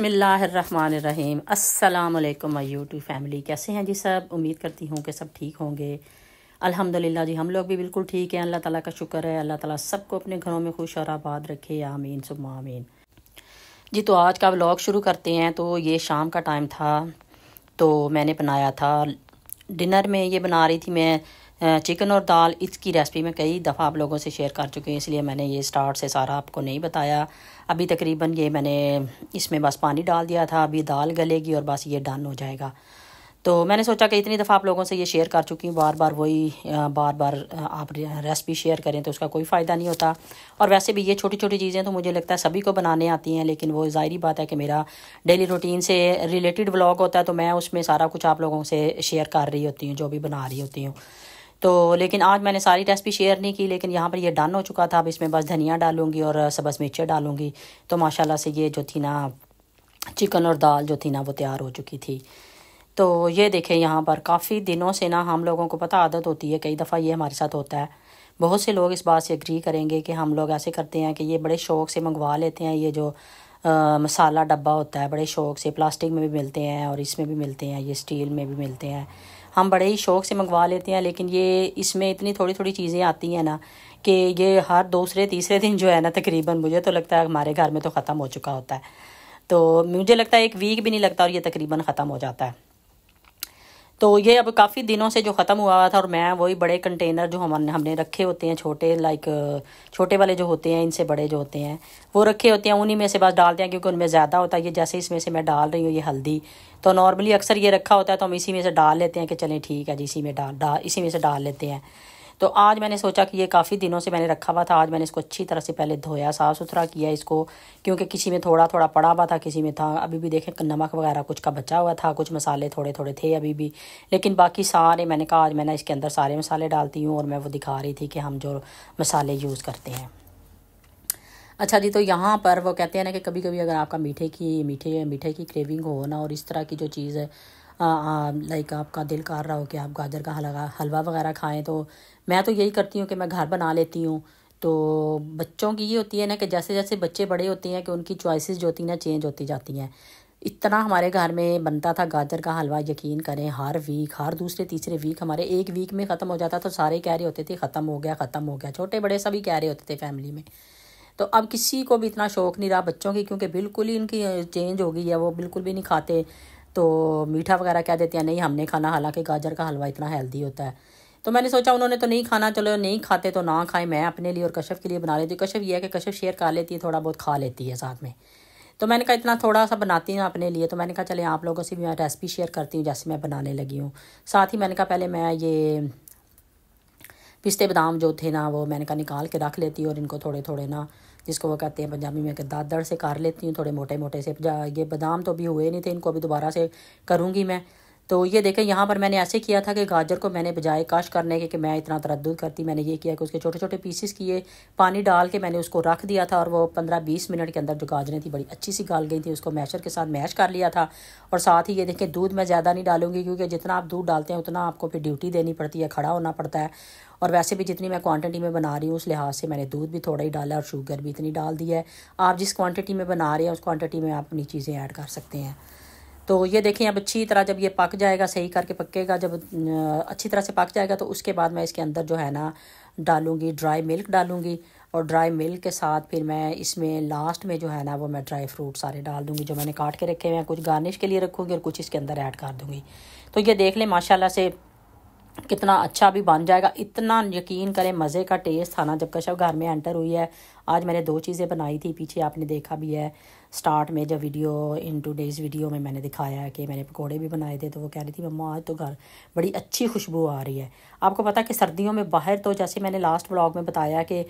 बिसमीम् अल्लाम my YouTube family कैसे हैं जी सब उम्मीद करती हूँ कि सब ठीक होंगे अल्हम्दुलिल्लाह जी हम लोग भी बिल्कुल ठीक हैं अल्लाह ताला का शुक्र है अल्लाह ताला सबको अपने घरों में खुश और आबाद रखे आमीन सुबह आमीन जी तो आज का व्लॉग शुरू करते हैं तो ये शाम का टाइम था तो मैंने बनाया था डिनर में ये बना रही थी मैं चिकन और दाल इसकी रेसिपी मैं कई दफ़ा आप लोगों से शेयर कर चुकी हूँ इसलिए मैंने ये स्टार्ट से सारा आपको नहीं बताया अभी तकरीबन ये मैंने इसमें बस पानी डाल दिया था अभी दाल गलेगी और बस ये डन हो जाएगा तो मैंने सोचा कि इतनी दफ़ा आप लोगों से ये शेयर कर चुकी हूँ बार बार वही बार बार आप रेसिपी शेयर करें तो उसका कोई फ़ायदा नहीं होता और वैसे भी ये छोटी छोटी चीज़ें तो मुझे लगता है सभी को बनाने आती हैं लेकिन वो ज़ाहरी बात है कि मेरा डेली रूटीन से रिलेटेड ब्लॉग होता है तो मैं उसमें सारा कुछ आप लोगों से शेयर कर रही होती हूँ जो भी बना रही होती हूँ तो लेकिन आज मैंने सारी रेसिपी शेयर नहीं की लेकिन यहाँ पर ये डन हो चुका था अब इसमें बस धनिया डालूंगी और सबस मिर्चें डालूंगी तो माशाल्लाह से ये जो थी ना चिकन और दाल जो थी ना वो तैयार हो चुकी थी तो ये देखें यहाँ पर काफ़ी दिनों से ना हम लोगों को पता आदत होती है कई दफ़ा ये हमारे साथ होता है बहुत से लोग इस बात से एग्री करेंगे कि हम लोग ऐसे करते हैं कि ये बड़े शौक़ से मंगवा लेते हैं ये जो आ, मसाला डब्बा होता है बड़े शौक़ से प्लास्टिक में भी मिलते हैं और इसमें भी मिलते हैं ये स्टील में भी मिलते हैं हम बड़े ही शौक़ से मंगवा लेते हैं लेकिन ये इसमें इतनी थोड़ी थोड़ी चीज़ें आती हैं ना कि ये हर दूसरे तीसरे दिन जो है ना तकरीबन मुझे तो लगता है हमारे घर में तो ख़त्म हो चुका होता है तो मुझे लगता है एक वीक भी नहीं लगता और ये तकरीबन ख़त्म हो जाता है तो ये अब काफ़ी दिनों से जो ख़त्म हुआ हुआ था और मैं वही बड़े कंटेनर जो हम हमने रखे होते हैं छोटे लाइक छोटे वाले जो होते हैं इनसे बड़े जो होते हैं वो रखे होते हैं उन्हीं में से बस डालते हैं क्योंकि उनमें ज़्यादा होता है ये जैसे इसमें से मैं डाल रही हूँ ये हल्दी तो नॉर्मली अक्सर ये रखा होता है तो हम इसी में से डाल लेते हैं कि चलें ठीक है जी इसी में डाल डा इसी में से डाल लेते हैं तो आज मैंने सोचा कि ये काफ़ी दिनों से मैंने रखा हुआ था आज मैंने इसको अच्छी तरह से पहले धोया साफ़ सुथरा किया इसको क्योंकि किसी में थोड़ा थोड़ा पड़ा हुआ था किसी में था अभी भी देखें नमक वगैरह कुछ का बचा हुआ था कुछ मसाले थोड़े थोड़े थे अभी भी लेकिन बाकी सारे मैंने कहा आज मैंने इसके अंदर सारे मसाले डालती हूँ और मैं वो दिखा रही थी कि हम जो मसाले यूज़ करते हैं अच्छा जी तो यहाँ पर वो कहते हैं ना कि कभी कभी अगर आपका मीठे की मीठे मीठे की क्रेविंग हो ना और इस तरह की जो चीज़ है लाइक आपका दिल कर रहा हो कि आप गाजर का हलवा हलवा वगैरह खाएं तो मैं तो यही करती हूँ कि मैं घर बना लेती हूँ तो बच्चों की ये होती है ना कि जैसे जैसे बच्चे बड़े होते हैं कि उनकी चॉइसेस जो होती हैं ना चेंज होती जाती हैं इतना हमारे घर में बनता था गाजर का हलवा यकीन करें हर वीक हर दूसरे तीसरे वीक हमारे एक वीक में ख़त्म हो जाता तो सारे कह रहे होते थे ख़त्म हो गया ख़त्म हो गया छोटे बड़े सभी कह रहे होते थे फैमिली में तो अब किसी को भी इतना शौक नहीं रहा बच्चों की क्योंकि बिल्कुल ही इनकी चेंज हो गई है वो बिल्कुल भी नहीं खाते तो मीठा वगैरह कह देते हैं नहीं हमने खाना हालांकि गाजर का हलवा इतना हेल्दी होता है तो मैंने सोचा उन्होंने तो नहीं खाना चलो नहीं खाते तो ना खाएं मैं अपने लिए और कश्यप के लिए बना लेती हूँ कश्यप ये है कि कश्यप शेयर कर लेती है थोड़ा बहुत खा लेती है साथ में तो मैंने कहा इतना थोड़ा सा बनाती हूँ अपने लिए तो मैंने कहा चले आप लोगों से भी मैं रेसिपी शेयर करती हूँ जैसे मैं बनाने लगी हूँ साथ ही मैंने कहा पहले मैं ये पिस्ते बादाम जो थे ना वो मैंने कहा निकाल के रख लेती हूँ और इनको थोड़े थोड़े ना जिसको वो कहते हैं पंजाबी में कि दादड़ से कर लेती हूँ थोड़े मोटे मोटे से ये बादाम तो अभी हुए नहीं थे इनको अभी दोबारा से करूँगी मैं तो ये देखें यहाँ पर मैंने ऐसे किया था कि गाजर को मैंने बजाय काश करने के कि मैं इतना तरद करती मैंने ये किया कि उसके छोटे छोटे पीसेस किए पानी डाल के मैंने उसको रख दिया था और वो पंद्रह बीस मिनट के अंदर जो गाजरें थी बड़ी अच्छी सी गाल गई थी उसको मैशर के साथ मैश कर लिया था और साथ ही ये देखें दूध मैं ज़्यादा नहीं डालूंगी क्योंकि जितना आप दूध डालते हैं उतना आपको फिर ड्यूटी देनी पड़ती है खड़ा होना पड़ता है और वैसे भी जितनी मैं क्वांटिटी में बना रही हूँ उस लिहाज से मैंने दूध भी थोड़ा ही डाला और शुगर भी इतनी डाल दी है आप जिस क्वांटिटी में बना रहे हैं उस क्वांटिटी में आप अपनी चीज़ें ऐड कर सकते हैं तो ये देखें अब अच्छी तरह जब ये पक जाएगा सही करके पकेगा जब अच्छी तरह से पक जाएगा तो उसके बाद मैं इसके अंदर जो है ना डालूँगी ड्राई मिल्क डालूँगी और ड्राई मिल्क के साथ फिर मैं इसमें लास्ट में जो है ना वो मैं ड्राई फ्रूट सारे डाल दूंगी जो मैंने काट के रखे हुए हैं कुछ गार्निश के लिए रखूँगी और कुछ इसके अंदर ऐड कर दूँगी तो ये देख लें माशाल्लाह से कितना अच्छा भी बन जाएगा इतना यकीन करें मज़े का टेस्ट था ना जब कशव घर में एंटर हुई है आज मैंने दो चीज़ें बनाई थी पीछे आपने देखा भी है स्टार्ट में जब video in two days video में मैंने दिखाया कि मैंने पकोड़े भी बनाए थे तो वो कह रही थी मम्मा आज तो घर बड़ी अच्छी खुशबू आ रही है आपको पता कि सर्दियों में बाहर तो जैसे मैंने लास्ट ब्लॉग में बताया कि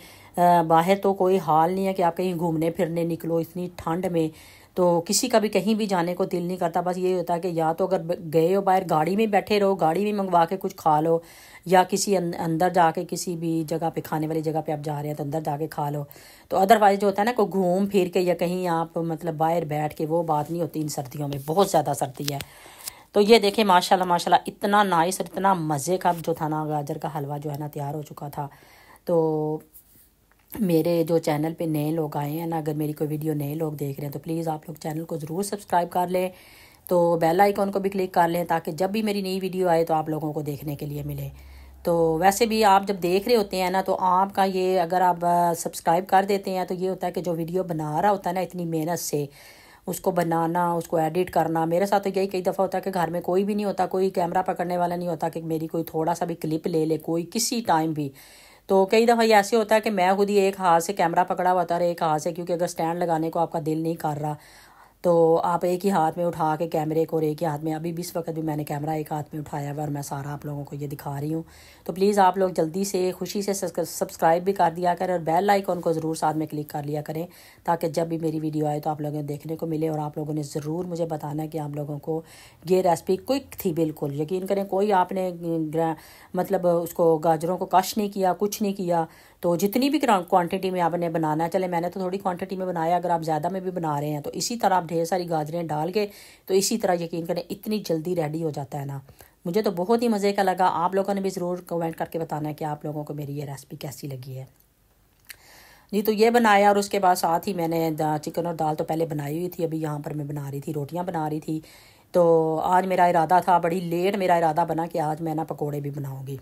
बाहर तो कोई हाल नहीं है कि आप कहीं घूमने फिरने निकलो इतनी ठंड में तो किसी का भी कहीं भी जाने को दिल नहीं करता बस ये होता है कि या तो अगर गए हो बाहर गाड़ी में बैठे रहो गाड़ी में मंगवा के कुछ खा लो या किसी अं-, अंदर जाके किसी भी जगह पे खाने वाली जगह पे आप जा रहे हैं तो अंदर जाके खा लो तो अदरवाइज़ जो होता है ना कोई घूम फिर के या कहीं आप मतलब बाहर बैठ के वो बात नहीं होती इन सर्दियों में बहुत ज़्यादा सर्दी है तो ये देखें माशाल्लाह माशाल्लाह इतना नाइस और इतना मज़े का जो था ना गाजर का हलवा जो है ना तैयार हो चुका था तो मेरे जो चैनल पे नए लोग आए हैं ना अगर मेरी कोई वीडियो नए लोग देख रहे हैं तो प्लीज़ आप लोग चैनल को ज़रूर सब्सक्राइब कर लें तो बेल आइकॉन को भी क्लिक कर लें ताकि जब भी मेरी नई वीडियो आए तो आप लोगों को देखने के लिए मिले तो वैसे भी आप जब देख रहे होते हैं ना तो आपका ये अगर आप सब्सक्राइब कर देते हैं तो ये होता है कि जो वीडियो बना रहा होता है ना इतनी मेहनत से उसको बनाना उसको एडिट करना मेरे साथ तो यही कई दफ़ा होता है कि घर में कोई भी नहीं होता कोई कैमरा पकड़ने वाला नहीं होता कि मेरी कोई थोड़ा सा भी क्लिप ले ले कोई किसी टाइम भी तो कई दफ़ा ये ऐसे होता है कि मैं खुद ही एक हाथ से कैमरा पकड़ा हुआ था और एक हाथ से क्योंकि अगर स्टैंड लगाने को आपका दिल नहीं कर रहा तो आप एक ही हाथ में उठा के कैमरे को और एक ही हाथ में अभी भी इस वक्त भी मैंने कैमरा एक हाथ में उठाया हुआ और मैं सारा आप लोगों को ये दिखा रही हूँ तो प्लीज़ आप लोग जल्दी से खुशी से सब्सक्राइब भी कर दिया करें और बेल आइकॉन को ज़रूर साथ में क्लिक कर लिया करें ताकि जब भी मेरी वीडियो आए तो आप लोगों को देखने को मिले और आप लोगों ने ज़रूर मुझे बताना कि आप लोगों को ये रेसिपी क्विक थी बिल्कुल यकीन करें कोई आपने मतलब उसको गाजरों को कश नहीं किया कुछ नहीं किया तो जितनी भी क्वांटिटी में आपने बनाना है चले मैंने तो थोड़ी क्वांटिटी में बनाया अगर आप ज़्यादा में भी बना रहे हैं तो इसी तरह आप ढेर सारी गाजरें डाल के तो इसी तरह यकीन करें इतनी जल्दी रेडी हो जाता है ना मुझे तो बहुत ही मज़े का लगा आप लोगों ने भी ज़रूर कमेंट करके बताना है कि आप लोगों को मेरी ये रेसिपी कैसी लगी है जी तो ये बनाया और उसके बाद साथ ही मैंने चिकन और दाल तो पहले बनाई हुई थी अभी यहाँ पर मैं बना रही थी रोटियाँ बना रही थी तो आज मेरा इरादा था बड़ी लेट मेरा इरादा बना कि आज मैं ना पकौड़े भी बनाऊँगी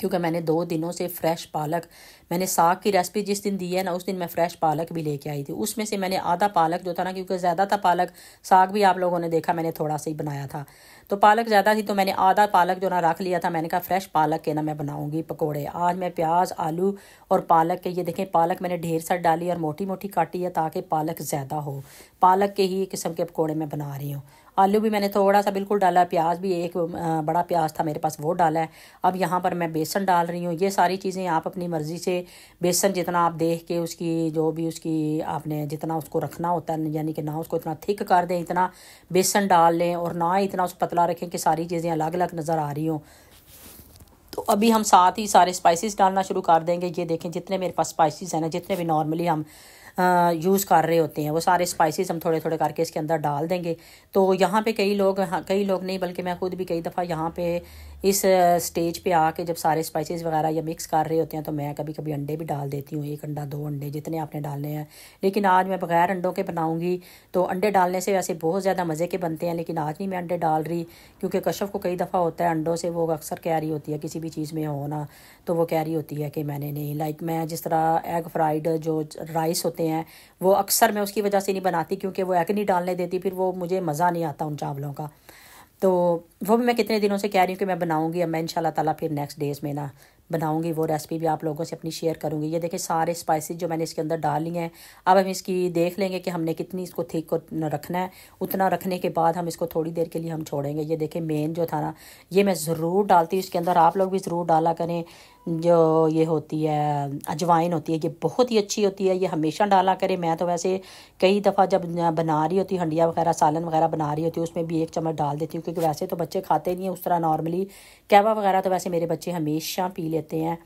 क्योंकि मैंने दो दिनों से फ्रेश पालक मैंने साग की रेसिपी जिस दिन दी है ना उस दिन मैं फ्रेश पालक भी लेके आई थी उसमें से मैंने आधा पालक जो था ना क्योंकि ज़्यादा था पालक साग भी आप लोगों ने देखा मैंने थोड़ा सा ही बनाया था तो पालक ज़्यादा थी तो मैंने आधा पालक जो ना रख लिया था मैंने कहा फ्रेश पालक के ना मैं बनाऊँगी पकौड़े आज मैं प्याज आलू और पालक के ये देखें पालक मैंने ढेर सर डाली और मोटी मोटी काटी है ताकि पालक ज़्यादा हो पालक के ही किस्म के पकौड़े मैं बना रही हूँ आलू भी मैंने थोड़ा सा बिल्कुल डाला है प्याज भी एक बड़ा प्याज था मेरे पास वो डाला है अब यहाँ पर मैं बेसन डाल रही हूँ ये सारी चीज़ें आप अपनी मर्ज़ी से बेसन जितना आप देख के उसकी जो भी उसकी आपने जितना उसको रखना होता है यानी कि ना उसको इतना थिक कर दें इतना बेसन डाल लें और ना इतना उसको पतला रखें कि सारी चीज़ें अलग अलग नज़र आ रही हों तो अभी हम साथ ही सारे स्पाइसेस डालना शुरू कर देंगे ये देखें जितने मेरे पास स्पाइसेस हैं ना जितने भी नॉर्मली हम यूज़ कर रहे होते हैं वो सारे स्पाइसेस हम थोड़े थोड़े करके इसके अंदर डाल देंगे तो यहाँ पे कई लोग हाँ, कई लोग नहीं बल्कि मैं खुद भी कई दफ़ा यहाँ पे इस स्टेज पे आके जब सारे स्पाइसेस वगैरह या मिक्स कर रहे होते हैं तो मैं कभी कभी अंडे भी डाल देती हूँ एक अंडा दो अंडे जितने आपने डालने हैं लेकिन आज मैं बगैर अंडों के बनाऊँगी तो अंडे डालने से वैसे बहुत ज़्यादा मज़े के बनते हैं लेकिन आज नहीं मैं अंडे डाल रही क्योंकि कशफ को कई दफ़ा होता है अंडों से वो अक्सर कह रही होती है किसी भी चीज़ में होना तो वो कह रही होती है कि मैंने नहीं लाइक मैं जिस तरह एग फ्राइड जो राइस होते बनाते हैं वो अक्सर मैं उसकी वजह से नहीं बनाती क्योंकि वो एग नहीं डालने देती फिर वो मुझे मज़ा नहीं आता उन चावलों का तो वो भी मैं कितने दिनों से कह रही हूँ कि मैं बनाऊँगी अब मैं इन ताला फिर नेक्स्ट डेज़ में ना बनाऊंगी वो रेसिपी भी आप लोगों से अपनी शेयर करूंगी ये देखें सारे स्पाइसेस जो मैंने इसके अंदर डाली हैं अब हम इसकी देख लेंगे कि हमने कितनी इसको थिक को रखना है उतना रखने के बाद हम इसको थोड़ी देर के लिए हम छोड़ेंगे ये देखें मेन जो था ना ये मैं ज़रूर डालती हूँ इसके अंदर आप लोग भी ज़रूर डाला करें जो ये होती है अजवाइन होती है ये बहुत ही अच्छी होती है ये हमेशा डाला करें मैं तो वैसे कई दफ़ा जब बना रही होती हंडिया वगैरह सालन वगैरह बना रही होती है उसमें भी एक चम्मच डाल देती हूँ क्योंकि वैसे तो बच्चे खाते नहीं हैं उस तरह नॉर्मली कहवा वगैरह तो वैसे मेरे बच्चे हमेशा पी लेते हैं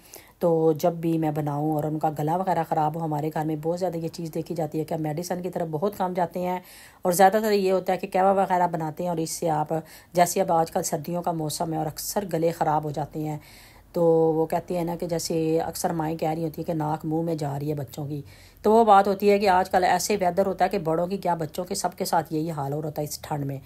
तो जब भी मैं बनाऊं और उनका गला वगैरह ख़राब हो हमारे घर में बहुत ज़्यादा ये चीज़ देखी जाती है कि मेडिसन की तरफ बहुत काम जाते हैं और ज़्यादातर ये होता है कि कहवा वगैरह बनाते हैं और इससे आप जैसे अब आजकल सर्दियों का मौसम है और अक्सर गले ख़राब हो जाते हैं तो वो कहती है ना कि जैसे अक्सर माएँ कह रही होती है कि नाक मुंह में जा रही है बच्चों की तो वो बात होती है कि आजकल ऐसे वेदर होता है कि बड़ों की क्या बच्चों के सबके साथ यही हाल हो रहा है इस ठंड में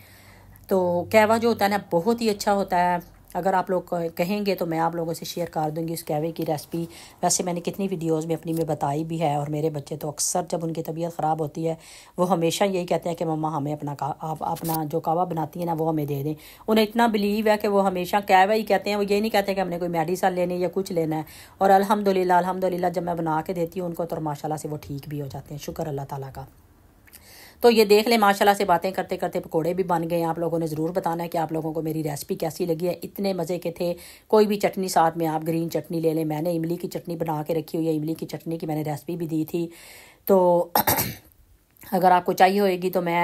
तो कहवा जो होता है ना बहुत ही अच्छा होता है अगर आप लोग कहेंगे तो मैं आप लोगों से शेयर कर दूंगी उस कैवे की रेसिपी वैसे मैंने कितनी वीडियोस में अपनी में बताई भी है और मेरे बच्चे तो अक्सर जब उनकी तबीयत ख़राब होती है वो हमेशा यही कहते हैं कि मम्मा हमें अपना का आप अपना जो कहवा बनाती है ना वो हमें दे दें उन्हें इतना बिलीव है कि वो हमेशा कैवा ही कहते हैं वो ये नहीं कहते कि हमने कोई मेडिसन लेनी या कुछ लेना है और अलहमदिल्ला अलहमदिल्ला जब मैं बना के देती हूँ उनको तो माशाला से वो ठीक भी हो जाते हैं शुक्र अल्लाह ताली का तो ये देख लें माशाल्लाह से बातें करते करते पकोड़े भी बन गए आप लोगों ने ज़रूर बताना है कि आप लोगों को मेरी रेसिपी कैसी लगी है इतने मज़े के थे कोई भी चटनी साथ में आप ग्रीन चटनी ले लें मैंने इमली की चटनी बना के रखी हुई है इमली की चटनी की मैंने रेसिपी भी दी थी तो अगर आपको चाहिए होएगी तो मैं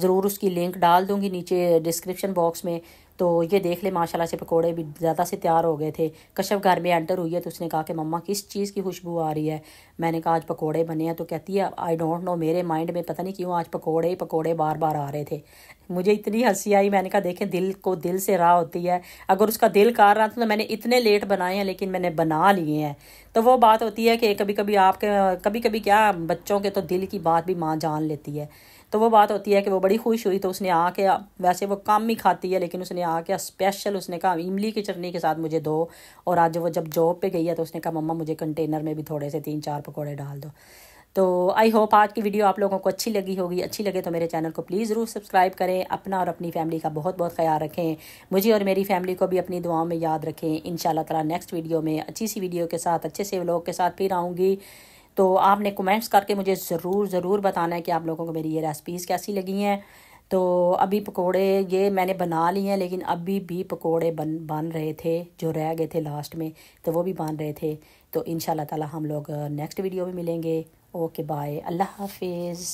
ज़रूर उसकी लिंक डाल दूँगी नीचे डिस्क्रिप्शन बॉक्स में तो ये देख ले माशाल्लाह से पकोड़े भी ज़्यादा से तैयार हो गए थे कश्यप घर में एंटर हुई है तो उसने कहा कि मम्मा किस चीज़ की खुशबू आ रही है मैंने कहा आज पकोड़े बने हैं तो कहती है आई डोंट नो मेरे माइंड में पता नहीं क्यों आज पकोड़े ही पकोड़े बार बार आ रहे थे मुझे इतनी हंसी आई मैंने कहा देखें दिल को दिल से राह होती है अगर उसका दिल कार रहा था तो मैंने इतने लेट बनाए हैं लेकिन मैंने बना लिए हैं तो वो बात होती है कि कभी कभी आपके कभी कभी क्या बच्चों के तो दिल की बात भी माँ जान लेती है तो वो बात होती है कि वो बड़ी खुश हुई तो उसने आके वैसे वो कम ही खाती है लेकिन उसने आके स्पेशल उसने कहा इमली की चटनी के साथ मुझे दो और आज वो जब जॉब पे गई है तो उसने कहा मम्मा मुझे कंटेनर में भी थोड़े से तीन चार पकौड़े डाल दो तो आई होप आज की वीडियो आप लोगों को अच्छी लगी होगी अच्छी लगे तो मेरे चैनल को प्लीज़ ज़रूर सब्सक्राइब करें अपना और अपनी फैमिली का बहुत बहुत ख्याल रखें मुझे और मेरी फैमिली को भी अपनी दुआओं में याद रखें इन ताला नेक्स्ट वीडियो में अच्छी सी वीडियो के साथ अच्छे से व्लॉग के साथ फिर आऊँगी तो आपने कमेंट्स करके मुझे ज़रूर ज़रूर बताना है कि आप लोगों को मेरी ये रेसिपीज़ कैसी लगी हैं तो अभी पकोड़े ये मैंने बना लिए हैं लेकिन अभी भी पकोड़े बन बन रहे थे जो रह गए थे लास्ट में तो वो भी बन रहे थे तो इन ताला हम लोग नेक्स्ट वीडियो में मिलेंगे ओके बाय अल्लाह हाफिज़